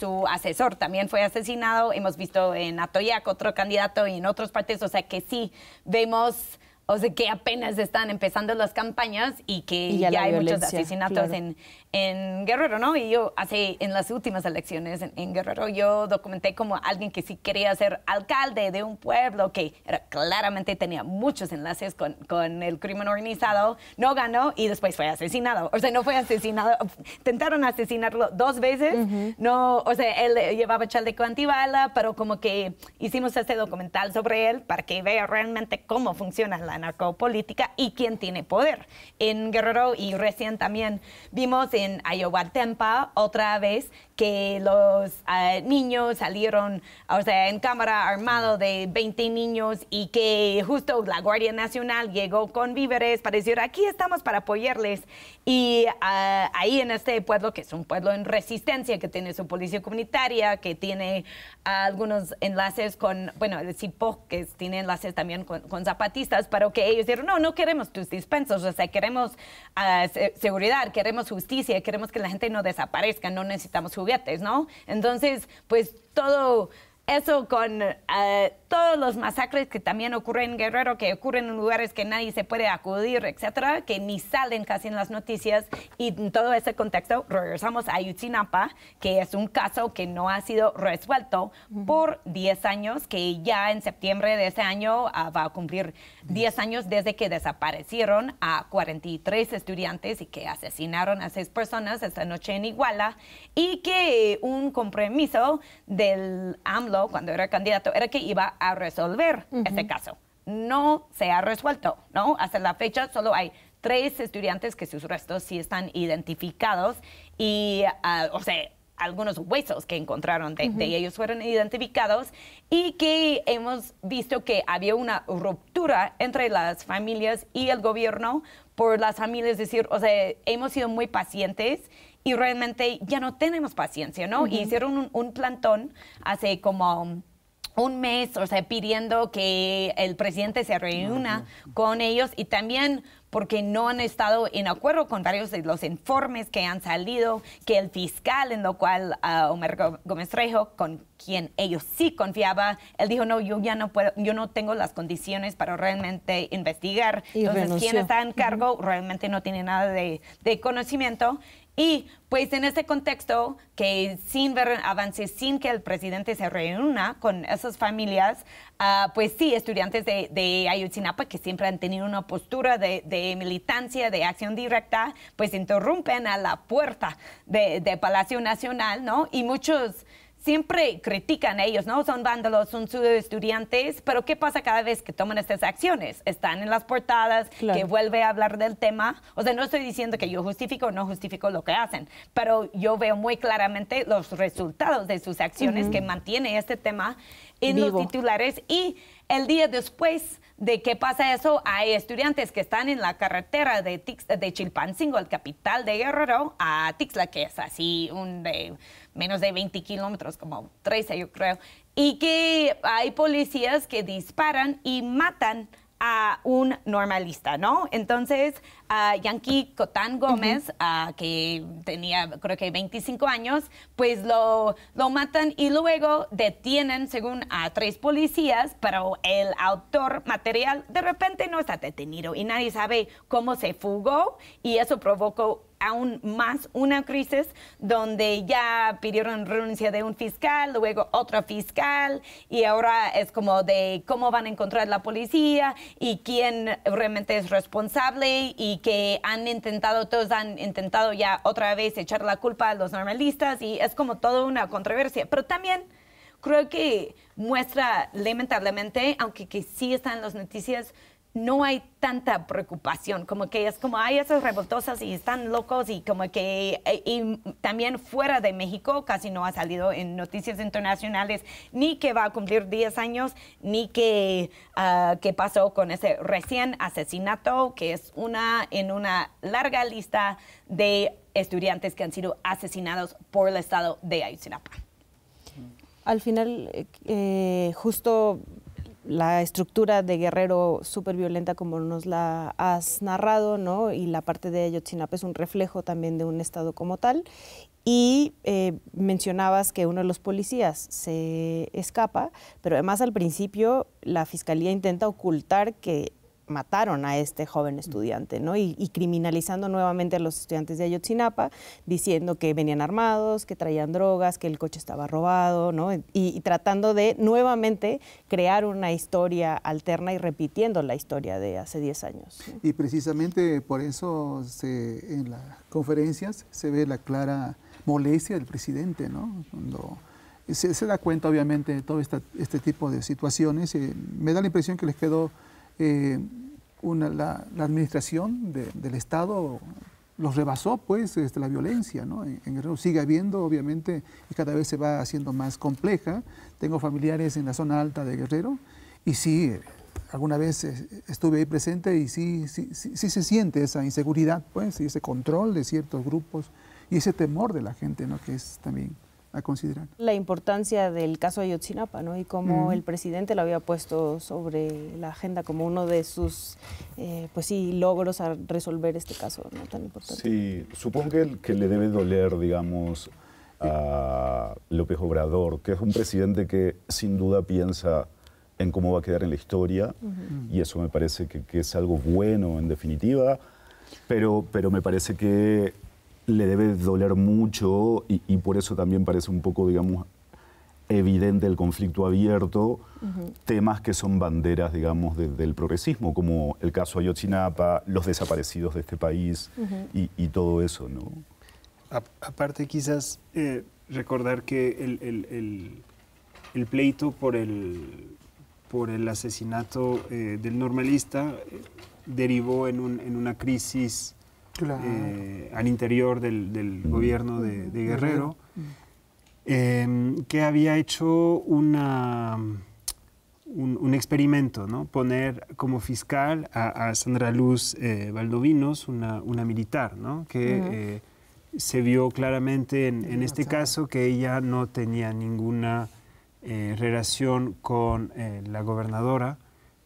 [SPEAKER 4] su asesor también fue asesinado. Hemos visto en Atoyac otro candidato y en otras partes, o sea que sí vemos... O sea que apenas están empezando las campañas y que ya, hay muchos asesinatos en, en Guerrero, ¿no? Y yo, hace en las últimas elecciones en, Guerrero, yo documenté como alguien que sí quería ser alcalde de un pueblo que era, claramente tenía muchos enlaces con, con, el crimen organizado, no ganó y después fue asesinado. O sea, no fue asesinado, intentaron asesinarlo dos veces, no, o sea, él llevaba chaleco antibala, pero como que hicimos este documental sobre él para que vea realmente cómo funciona la narcopolítica y quién tiene poder en Guerrero y recién también vimos en Ayohuatempa otra vez que los ah, niños salieron, o sea, en cámara armado de 20 niños y que justo la Guardia Nacional llegó con víveres para decir, aquí estamos para apoyarles. Y ah, ahí en este pueblo, que es un pueblo en resistencia, que tiene su policía comunitaria, que tiene ah, algunos enlaces con, bueno, el CIPOC, que tiene enlaces también con, con, zapatistas, pero que ellos dijeron, no, no queremos tus dispensos, o sea, queremos seguridad, queremos justicia y queremos que la gente no desaparezca, no necesitamos juguetes, ¿no? Entonces, pues todo eso con eh, todos los masacres que también ocurren en Guerrero, que ocurren en lugares que nadie se puede acudir, etcétera, que ni salen casi en las noticias. Y en todo ese contexto, regresamos a Ayutzinapa, que es un caso que no ha sido resuelto por 10 años, que ya en septiembre de ese año ah, va a cumplir 10 años desde que desaparecieron a 43 estudiantes y que asesinaron a 6 personas esta noche en Iguala, y que un compromiso del AMLO cuando era candidato era que iba a resolver este caso. No se ha resuelto, ¿no? Hasta la fecha solo hay tres estudiantes que sus restos sí están identificados y, ah, o sea, algunos huesos que encontraron de, ellos fueron identificados y que hemos visto que había una ruptura entre las familias y el gobierno por las familias decir, o sea, hemos sido muy pacientes y realmente ya no tenemos paciencia, ¿no? hicieron un, plantón hace como un mes, o sea, pidiendo que el presidente se reúna con ellos y también porque no han estado en acuerdo con varios de los informes que han salido, que el fiscal, en lo cual uh, ah, Omar Gómez Trejo, con quien ellos sí confiaba, él dijo, no, yo ya no puedo, yo no tengo las condiciones para realmente investigar. Entonces, quien está en cargo realmente no tiene nada de, de conocimiento. Y pues en este contexto, que sin ver avances, sin que el presidente se reúna con esas familias, ah, pues sí, estudiantes de, de, que siempre han tenido una postura de, militancia, de acción directa, pues interrumpen a la puerta de, de Palacio Nacional, ¿no? Y muchos siempre critican ellos, ¿no? Son vándalos, son estudiantes, pero ¿qué pasa cada vez que toman estas acciones? Están en las portadas, que vuelve a hablar del tema. O sea, no estoy diciendo que yo justifico o no justifico lo que hacen, pero yo veo muy claramente los resultados de sus acciones que mantiene este tema en los titulares y el día después de qué pasa eso, hay estudiantes que están en la carretera de, de Chilpancingo, el capital de Guerrero, a Tixla, que es así un... Eh, menos de 20 kilómetros, como 13 yo creo, y que hay policías que disparan y matan a un normalista, ¿no? Entonces, a Yankee Cotán Gómez, que tenía creo que 25 años, pues lo, lo matan y luego detienen, según a tres policías, pero el autor material de repente no está detenido y nadie sabe cómo se fugó y eso provocó aún más una crisis donde ya pidieron renuncia de un fiscal, luego otro fiscal, y ahora es como de cómo van a encontrar la policía y quién realmente es responsable y que han intentado, todos han intentado ya otra vez echar la culpa a los normalistas y es como toda una controversia. Pero también creo que muestra lamentablemente, aunque que sí están las noticias, no hay tanta preocupación, como que es como hay esas revoltosas y están locos y como que eh, también fuera de México casi no ha salido en noticias internacionales ni que va a cumplir 10 años ni que, ah, pasó con ese recién asesinato que es una en una larga lista de estudiantes que han sido asesinados por el estado de Ayotzinapa.
[SPEAKER 1] Al final, eh, eh, justo la estructura de Guerrero súper violenta como nos la has narrado, ¿no? Y la parte de Ayotzinapa es un reflejo también de un Estado como tal. Y eh, mencionabas que uno de los policías se escapa, pero además al principio la fiscalía intenta ocultar que mataron a este joven estudiante, ¿no? Y, criminalizando nuevamente a los estudiantes de Ayotzinapa, diciendo que venían armados, que traían drogas, que el coche estaba robado, ¿no? Y, tratando de nuevamente crear una historia alterna y repitiendo la historia de hace 10 años.
[SPEAKER 2] Y precisamente por eso se, en las conferencias se ve la clara molestia del presidente, ¿no? Cuando se, da cuenta obviamente de todo este tipo de situaciones. Eh, me da la impresión que les quedó eh, una, la, administración del Estado los rebasó, pues, este, la violencia, ¿no? En, Guerrero sigue habiendo, obviamente, y cada vez se va haciendo más compleja. Tengo familiares en la zona alta de Guerrero y sí, alguna vez eh, estuve ahí presente y sí, sí, sí, sí se siente esa inseguridad, pues, y ese control de ciertos grupos y ese temor de la gente, ¿no? Que es también considerar.
[SPEAKER 1] La importancia del caso Ayotzinapa, ¿no? Y cómo el presidente lo había puesto sobre la agenda como uno de sus, eh, pues sí, logros a resolver este caso, ¿no? Tan
[SPEAKER 5] importante. Sí, supongo que, que le debe doler, digamos, a López Obrador, que es un presidente que sin duda piensa en cómo va a quedar en la historia, y eso me parece que, que, es algo bueno en definitiva, pero, pero me parece que le debe doler mucho y, por eso también parece un poco, digamos, evidente el conflicto abierto, temas que son banderas, digamos, del progresismo, como el caso Ayotzinapa, los desaparecidos de este país y, todo eso, ¿no?
[SPEAKER 3] aparte, quizás eh, recordar que el, pleito por el, por el asesinato eh, del normalista eh, derivó en, un, en una crisis eh, al interior del, mm. gobierno de, Guerrero, mm. em, que había hecho una, un, experimento, ¿no? poner como fiscal a, Sandra Luz eh, Valdovinos, una, militar, que eh, se vio claramente en, en este caso que ella no tenía ninguna relación con la gobernadora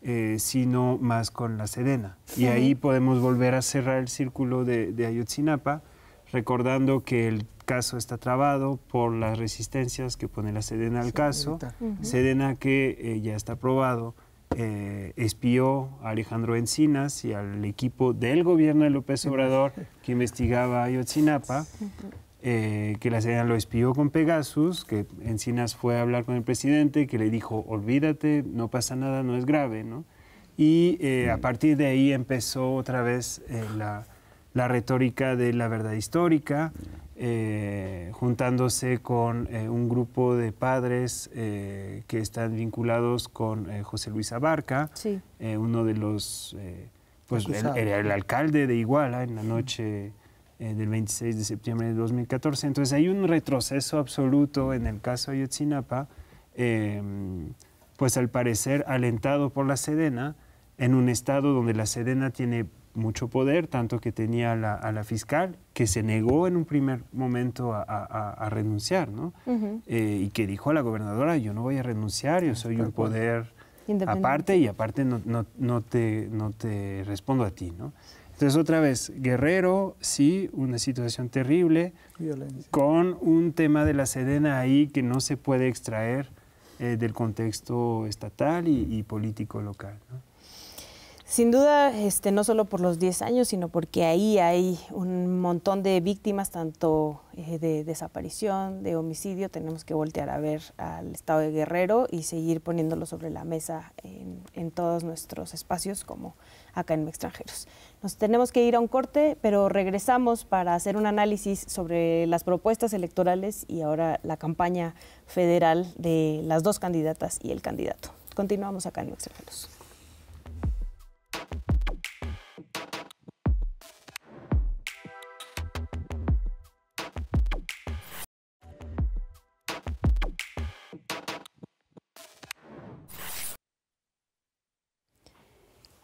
[SPEAKER 3] eh, sino más con La Sedena Y ahí podemos volver a cerrar el círculo de, Ayotzinapa, recordando que el caso está trabado por las resistencias que pone La Sedena al caso. Sedena que eh, ya está aprobado. Eh, espió a Alejandro Encinas y al equipo del gobierno de López Obrador que investigaba Ayotzinapa. Eh, que la señora lo espió con Pegasus, que Encinas fue a hablar con el presidente, que le dijo, olvídate, no pasa nada, no es grave, ¿no? Y eh, a partir de ahí empezó otra vez eh, la, retórica de la verdad histórica, juntándose con un grupo de padres que están vinculados con José Luis Abarca, uno de los, pues el, el, alcalde de Iguala en la noche eh, del 26 de septiembre de 2014. Entonces hay un retroceso absoluto en el caso Ayotzinapa, eh, pues al parecer alentado por la Sedena, en un estado donde la Sedena tiene mucho poder, tanto que tenía la, a la fiscal, que se negó en un primer momento a, renunciar, ¿no? Eh, y que dijo a la gobernadora, yo no voy a renunciar, yo soy un poder aparte y aparte no, no, te, no te respondo a ti, ¿no? Entonces, otra vez, Guerrero, sí, una situación terrible, con un tema de la Sedena ahí que no se puede extraer eh, del contexto estatal y, político local.
[SPEAKER 1] Sin duda, este, no solo por los 10 años, sino porque ahí hay un montón de víctimas, tanto eh, de desaparición, de homicidio. Tenemos que voltear a ver al Estado de Guerrero y seguir poniéndolo sobre la mesa en todos nuestros espacios, como acá en extranjeros. Nos tenemos que ir a un corte, pero regresamos para hacer un análisis sobre las propuestas electorales y ahora la campaña federal de las dos candidatas y el candidato. Continuamos acá en Extranjeros.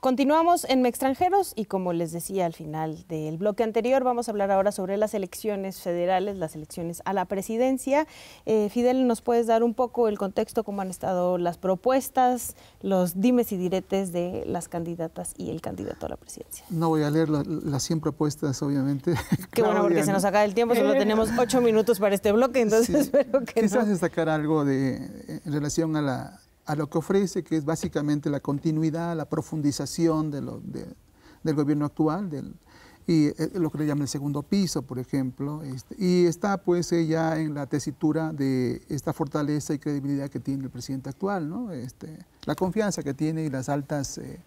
[SPEAKER 1] Continuamos en Extranjeros y como les decía al final del bloque anterior, vamos a hablar ahora sobre las elecciones federales, las elecciones a la presidencia. Eh, Fidel, ¿nos puedes dar un poco el contexto, cómo han estado las propuestas, los dimes y diretes de las candidatas y el candidato a la presidencia?
[SPEAKER 2] No voy a leer las 100 propuestas, obviamente. Qué bueno, porque se nos
[SPEAKER 1] acaba el tiempo, solo tenemos 8 minutos para este bloque, entonces espero que... Quizás
[SPEAKER 2] destacar algo de, en relación a la a lo que ofrece, que es básicamente la continuidad, la profundización del gobierno actual, y eh, lo que le llaman el segundo piso, por ejemplo, este, y está pues ella en la tesitura de esta fortaleza y credibilidad que tiene el presidente actual, este, la confianza que tiene y las altas, eh,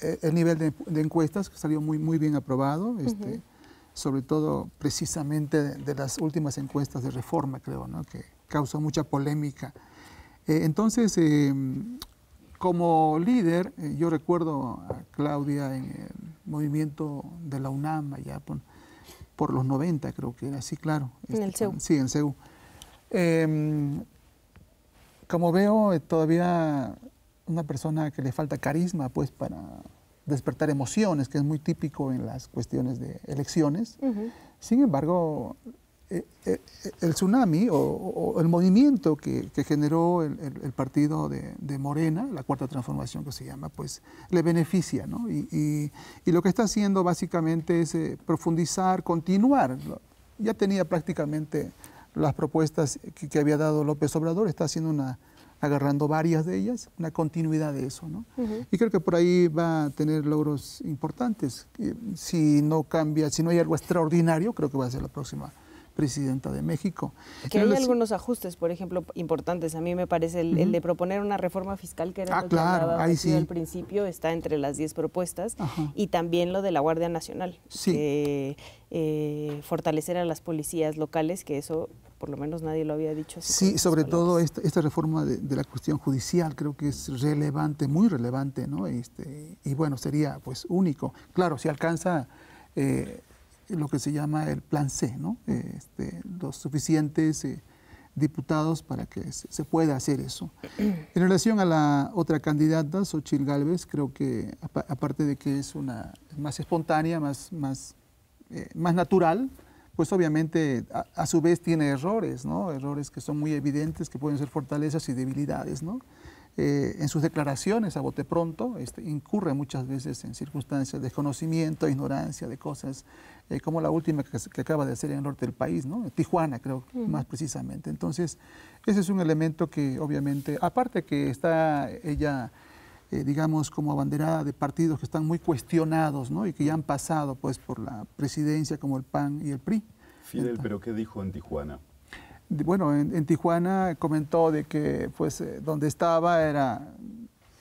[SPEAKER 2] eh, el nivel de, encuestas que salió muy, muy bien aprobado, este, sobre todo precisamente de, las últimas encuestas de reforma, creo, que causó mucha polémica eh, entonces, em, como líder, eh, yo recuerdo a Claudia en el movimiento de la UNAM allá por, los 90, creo que era así, claro. En el este, CEU. Sí, en CEU. Em, como veo, eh, todavía una persona que le falta carisma, pues, para despertar emociones, que es muy típico en las cuestiones de elecciones. Sin embargo, eh, eh, eh, el tsunami o, el movimiento que, generó el, partido de, Morena, la cuarta transformación que se llama, pues le beneficia, ¿no? Y, lo que está haciendo básicamente es profundizar, continuar. Ya tenía prácticamente las propuestas que, había dado López Obrador, está haciendo una agarrando varias de ellas, una continuidad de eso. ¿no? Y creo que por ahí va a tener logros importantes. Si no cambia, si no hay algo extraordinario, creo que va a ser la próxima presidenta de México. Que hay
[SPEAKER 1] algunos ajustes, por ejemplo, importantes. A mí me parece el, de proponer una reforma fiscal que era ah, lo que ahí sí. al principio, está entre las 10 propuestas, y también lo de la Guardia Nacional, sí. Eh, fortalecer a las policías locales, que eso por lo menos nadie lo había dicho. Sí, sobre todo
[SPEAKER 2] esta, reforma de, la cuestión judicial creo que es relevante, muy relevante, ¿no? Este, y bueno, sería pues único. Claro, si alcanza... Eh, este, lo que se llama el plan C, ¿no? Eh, este, los suficientes eh, diputados para que se, pueda hacer eso. En relación a la otra candidata, Sochil Galvez, creo que aparte de que es una más espontánea, eh, más, natural, pues obviamente a, a, su vez tiene errores, ¿no? Errores que son muy evidentes, que pueden ser fortalezas y debilidades, eh, en sus declaraciones a bote pronto, este, incurre muchas veces en circunstancias de desconocimiento, ignorancia de cosas, eh, como la última que, acaba de hacer en el norte del país, ¿no? Tijuana, creo, más precisamente. Entonces, ese es un elemento que obviamente, aparte que está ella... Eh, digamos, como abanderada de partidos que están muy cuestionados ¿no? y que ya han pasado pues, por la presidencia como el PAN y el PRI.
[SPEAKER 5] Fidel, ¿pero qué dijo en Tijuana?
[SPEAKER 2] bueno, en, Tijuana comentó de que pues eh, donde estaba era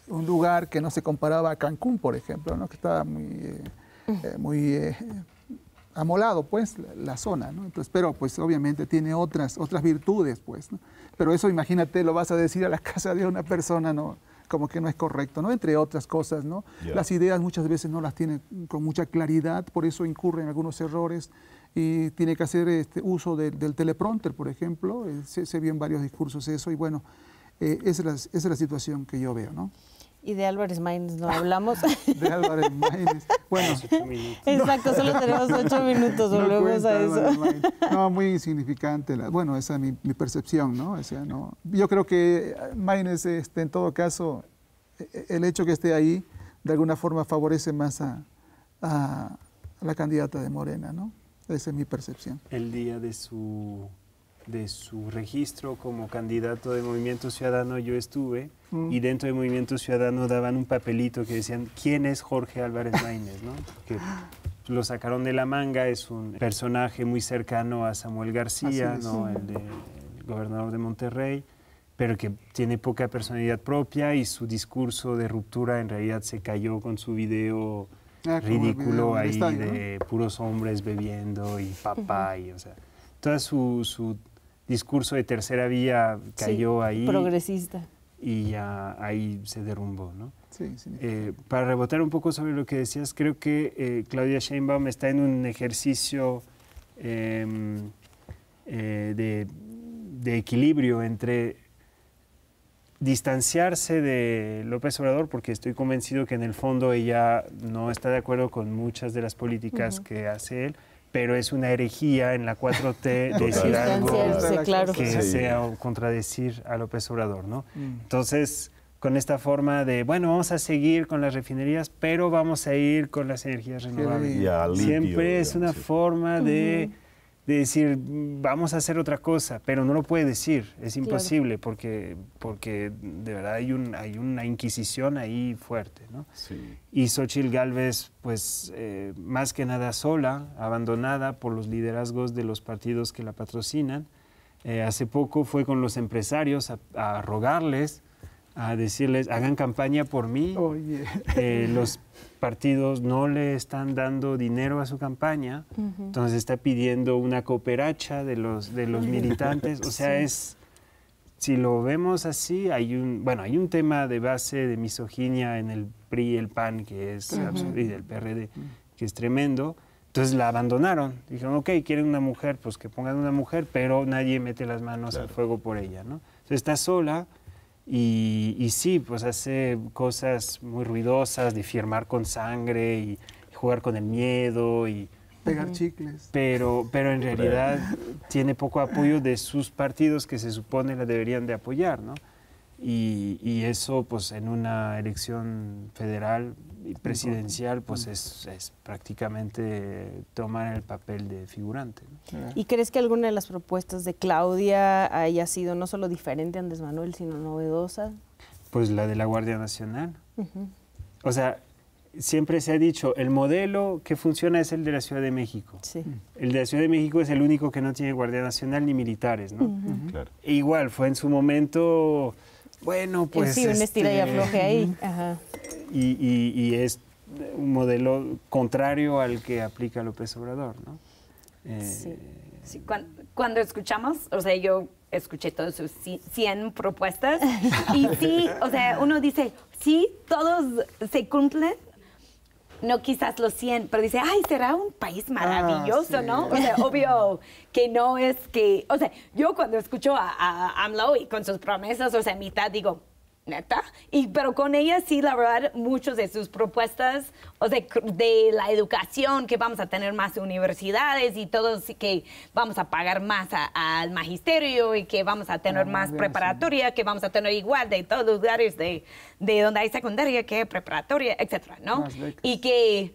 [SPEAKER 2] un lugar que no se comparaba a Cancún, por ejemplo, ¿no? que estaba muy, eh, eh, muy amolado, pues, la, zona, Entonces, pero pues obviamente tiene otras, otras virtudes, pues, Pero eso, imagínate, lo vas a decir a la casa de una persona, ¿no? como que no es correcto, ¿no? Entre otras cosas, ¿no? Las ideas muchas veces no las tienen con mucha claridad, por eso incurren algunos errores y tiene que hacer este, uso del teleprompter, por ejemplo. Eh, Se, vio en varios discursos eso y bueno, eh, esa, es la, situación que yo veo, ¿no?
[SPEAKER 1] Y de Álvarez Maínez no hablamos. de
[SPEAKER 2] Álvarez Maínez. Bueno. Exacto, solo tenemos ocho minutos, volvemos a eso. No, muy insignificante. bueno, esa es mi, percepción, ¿no? Yo creo que eh, Maínez, este, en todo caso, e, e, el hecho que esté ahí, de alguna forma favorece más a la candidata de Morena, ¿no? Esa es mi percepción.
[SPEAKER 3] El día de su, de su registro como candidato de Movimiento Ciudadano yo estuve mm. y dentro de Movimiento Ciudadano daban un papelito que decían ¿quién es Jorge Álvarez Maínez? ¿no? Que lo sacaron de la manga, es un personaje muy cercano a Samuel García, ¿no? el gobernador de Monterrey pero que tiene poca personalidad propia y su discurso de ruptura en realidad se cayó con su video Ah, ridículo ahí de puros hombres bebiendo y papá y, o sea, todo su, discurso de tercera vía cayó ahí. Progresista. Y ya ahí se derrumbó, ¿no? Sí, eh, para rebotar un poco sobre lo que decías, creo que eh, Claudia Sheinbaum está en un ejercicio em, eh, de, de, equilibrio entre distanciarse de López Obrador porque estoy convencido que en el fondo ella no está de acuerdo con muchas de las políticas que hace él, pero es una herejía en la 4T decir algo claro. que sea contradecir a López Obrador, ¿no? Mm. Entonces, con esta forma de, bueno, vamos a seguir con las refinerías, pero vamos a ir con las energías renovables. Siempre es una forma de de decir, vamos a hacer otra cosa, pero no lo puede decir, es imposible, porque, porque de verdad hay, un, hay una inquisición ahí fuerte. ¿no? Y Xochitl Galvez, pues eh, más que nada sola, abandonada por los liderazgos de los partidos que la patrocinan, eh, hace poco fue con los empresarios a rogarles a decirles, hagan campaña por mí. Eh, los partidos no le están dando dinero a su campaña, entonces está pidiendo una cooperacha de los, de los militantes. O sea, es, si lo vemos así, hay un, bueno, hay un tema de base de misoginia en el PRI, el PAN, que es, uh y del PRD, que es tremendo. Entonces la abandonaron. Dijeron, ok, quieren una mujer, pues que pongan una mujer, pero nadie mete las manos al fuego por ella, ¿no? Entonces está sola, y, sí, pues hace cosas muy ruidosas de firmar con sangre y, jugar con el miedo y...
[SPEAKER 2] Pegar chicles.
[SPEAKER 3] Pero, pero en realidad tiene poco apoyo de sus partidos que se supone la deberían de apoyar, ¿no? Y, y, eso, pues, en una elección federal presidencial, pues es, es, prácticamente tomar el papel de figurante. ¿Y
[SPEAKER 1] crees que alguna de las propuestas de Claudia haya sido no solo diferente a Andrés Manuel, sino novedosa?
[SPEAKER 3] Pues la de la Guardia Nacional. O sea, siempre se ha dicho, el modelo que funciona es el de la Ciudad de México. El de la Ciudad de México es el único que no tiene Guardia Nacional ni militares, ¿no? E igual, fue en su momento bueno, eh, pues. Sí, un estilo de y este, afloje ahí. Y, y, es un modelo contrario al que aplica López Obrador, ¿no? Eh,
[SPEAKER 4] sí. cuando, cuando, escuchamos, o sea, yo escuché todas sus 100 propuestas y sí, o sea, uno dice, sí, todos se cumplen, no quizás los 100, pero dice, ay, será un país ah, maravilloso, ¿no? O sea, obvio que no es que, o sea, yo cuando escucho a, AMLO y con sus promesas, o sea, mitad digo, neta. Y, pero con ella sí, la verdad, muchas de sus propuestas, o sea, de la educación, que vamos a tener más universidades y todos que vamos a pagar más al magisterio y que vamos a tener ah, más preparatoria, que vamos a tener igual de todos los lugares de, de donde hay secundaria que preparatoria, etcétera, ¿no? Y que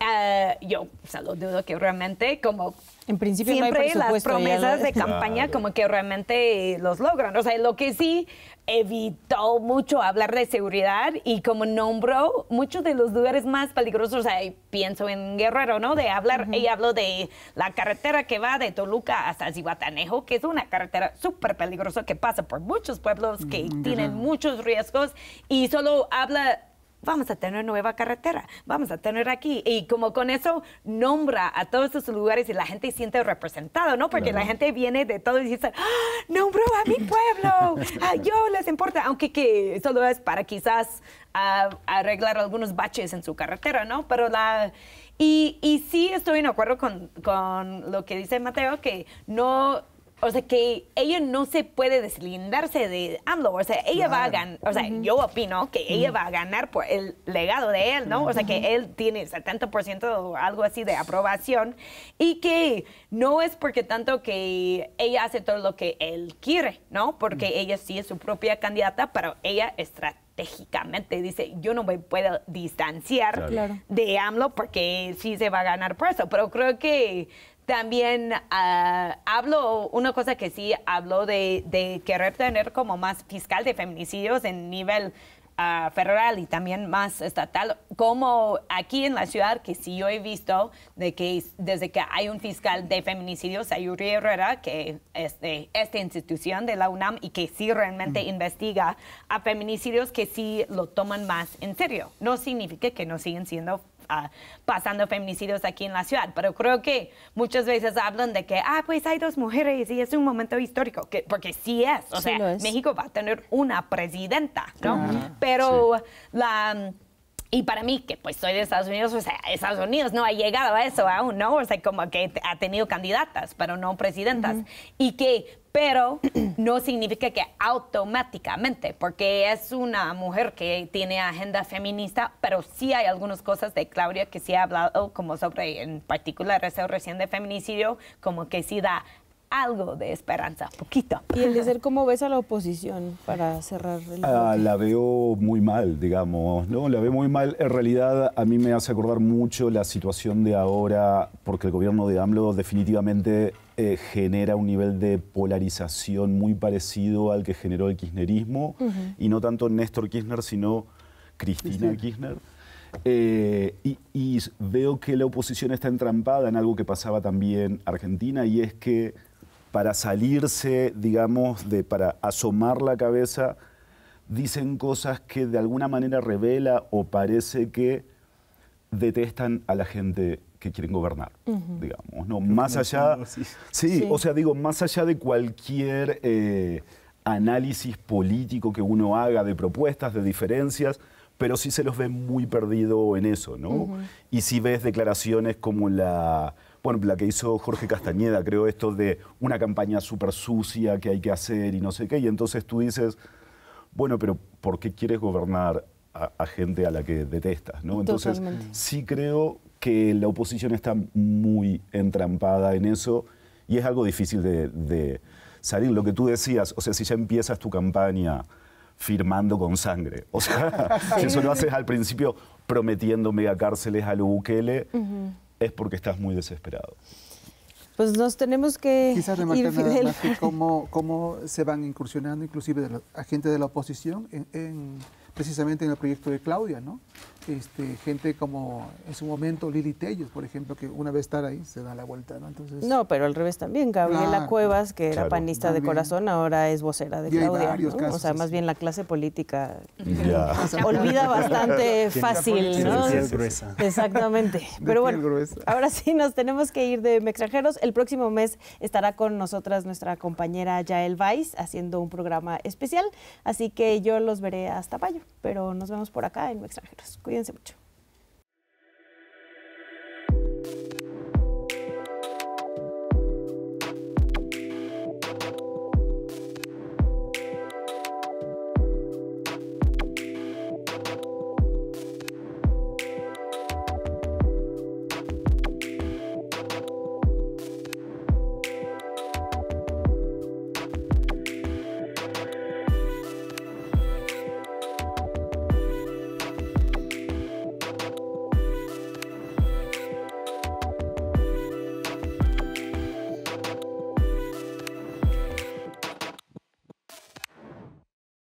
[SPEAKER 4] ah, yo o sea, lo dudo que realmente como
[SPEAKER 1] en principio siempre las promesas de campaña
[SPEAKER 4] como que realmente los logran. O sea, lo que sí evitó mucho hablar de seguridad y como nombró muchos de los lugares más peligrosos, ahí pienso en Guerrero, ¿no? De hablar, y hablo de la carretera que va de Toluca hasta Zihuatanejo, que es una carretera súper peligrosa que pasa por muchos pueblos que mm, tienen muchos riesgos y solo habla vamos a tener nueva carretera, vamos a tener aquí. Y como con eso nombra a todos esos lugares y la gente siente representado, ¿no? Porque la gente viene de todo y dice, ¡Ah, nombró a mi pueblo, a yo les importa, aunque que solo es para quizás ah, arreglar algunos baches en su carretera, ¿no? Pero la... Y, y sí estoy en acuerdo con, con lo que dice Mateo, que no o sea, que ella no se puede deslindarse de AMLO. O sea, ella va a ganar, o sea, yo opino que ella va a ganar por el legado de él, ¿no? O sea, que él tiene 70% o algo así de aprobación y que no es porque tanto que ella hace todo lo que él quiere, ¿no? Porque ella sí es su propia candidata, pero ella estratégicamente dice, yo no me puedo distanciar de AMLO porque sí se va a ganar por eso, pero creo que también ah, hablo, una cosa que sí hablo de, querer tener como más fiscal de feminicidios en nivel ah, federal y también más estatal, como aquí en la ciudad, que sí yo he visto de que desde que hay un fiscal de feminicidios, Ayuri Herrera, que es de esta institución de la UNAM y que sí realmente mm. investiga a feminicidios que sí lo toman más en serio. No significa que no siguen siendo Ah, pasando feminicidios aquí en la ciudad. Pero creo que muchas veces hablan de que, ah, pues hay dos mujeres y es un momento histórico, porque sí es. O sea, México va a tener una presidenta, ¿no? Pero la y para mí, que pues soy de Estados Unidos, o sea, Estados Unidos no ha llegado a eso aún, ¿no? O sea, como que ha tenido candidatas, pero no presidentas. Y que, pero no significa que automáticamente, porque es una mujer que tiene agenda feminista, pero sí hay algunas cosas de Claudia que sí ha hablado, como sobre, en particular, ese recién de feminicidio, como que sí da algo de esperanza, poquito.
[SPEAKER 1] Y el de ser ¿cómo ves a la oposición para cerrar
[SPEAKER 5] ah, La veo muy mal, digamos, ¿no? La veo muy mal. En realidad, a mí me hace acordar mucho la situación de ahora, porque el gobierno de AMLO definitivamente eh, genera un nivel de polarización muy parecido al que generó el kirchnerismo, y no tanto Néstor Kirchner, sino Cristina Kirchner. Eh, y, y veo que la oposición está entrampada en algo que pasaba también Argentina, y es que para salirse, digamos, de, para asomar la cabeza, dicen cosas que de alguna manera revela o parece que detestan a la gente que quieren gobernar, digamos, ¿no? Más allá, sí, o sea, digo, más allá de cualquier eh, análisis político que uno haga de propuestas, de diferencias, pero sí se los ve muy perdido en eso, ¿no? Y si ves declaraciones como la bueno, la que hizo Jorge Castañeda, creo, esto de una campaña súper sucia que hay que hacer y no sé qué. Y entonces tú dices, bueno, pero ¿por qué quieres gobernar a, gente a la que detestas? ¿no? Entonces, sí creo que la oposición está muy entrampada en eso y es algo difícil de, salir. Lo que tú decías, o sea, si ya empiezas tu campaña firmando con sangre. O sea, si eso lo haces al principio prometiendo megacárceles a lo Bukele, es porque estás muy desesperado.
[SPEAKER 1] Pues nos tenemos que Quizás remarcar ir, la
[SPEAKER 5] cómo, cómo,
[SPEAKER 2] se van incursionando inclusive de de la oposición en, precisamente en el proyecto de Claudia, ¿no? Este, gente como en su momento Lili Tellos, por ejemplo, que una vez estar ahí se da la vuelta,
[SPEAKER 1] ¿no? pero al revés también. Gabriela Cuevas, que era panista de corazón, ahora es vocera de Claudia. o sea, más bien la clase política olvida bastante fácil, ¿no? gruesa. Exactamente. pero bueno, ahora sí nos tenemos que ir de extranjeros El próximo mes estará con nosotras nuestra compañera Yael Weiss haciendo un programa especial. Así que yo los veré hasta mayo, pero nos vemos por acá en Mextrajeros. Cuídense mucho.